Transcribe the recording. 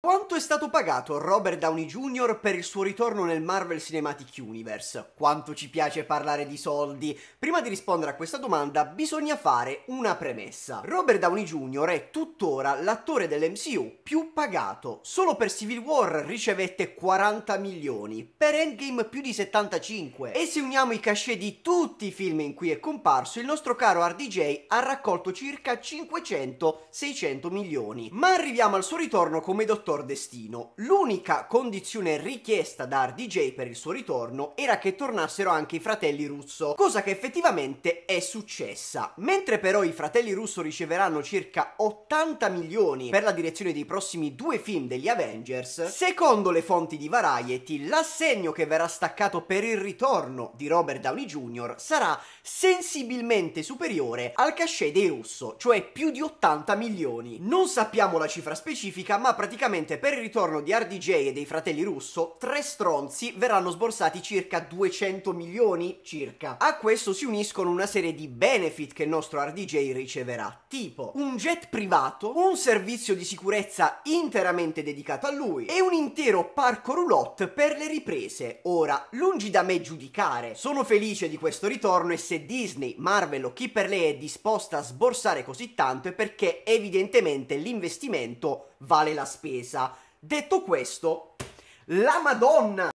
Quanto è stato pagato Robert Downey Jr. per il suo ritorno nel Marvel Cinematic Universe? Quanto ci piace parlare di soldi? Prima di rispondere a questa domanda bisogna fare una premessa. Robert Downey Jr. è tuttora l'attore dell'MCU più pagato. Solo per Civil War ricevette 40 milioni, per Endgame più di 75. E se uniamo i cachet di tutti i film in cui è comparso, il nostro caro RDJ ha raccolto circa 500-600 milioni. Ma arriviamo al suo ritorno come dottore dottor Destino. L'unica condizione richiesta da RDJ per il suo ritorno era che tornassero anche i fratelli Russo, cosa che effettivamente è successa. Mentre però i fratelli Russo riceveranno circa 80 milioni per la direzione dei prossimi due film degli Avengers, secondo le fonti di Variety, l'assegno che verrà staccato per il ritorno di Robert Downey Jr. sarà sensibilmente superiore al cachet dei Russo, cioè più di 80 milioni. Non sappiamo la cifra specifica, ma praticamente Praticamente per il ritorno di RDJ e dei fratelli Russo, tre stronzi verranno sborsati circa 200 milioni circa. A questo si uniscono una serie di benefit che il nostro RDJ riceverà, tipo un jet privato, un servizio di sicurezza interamente dedicato a lui e un intero parco roulotte per le riprese. Ora, lungi da me giudicare, sono felice di questo ritorno e se Disney, Marvel o chi per lei è disposta a sborsare così tanto è perché evidentemente l'investimento vale la spesa difesa. Detto questo, la Madonna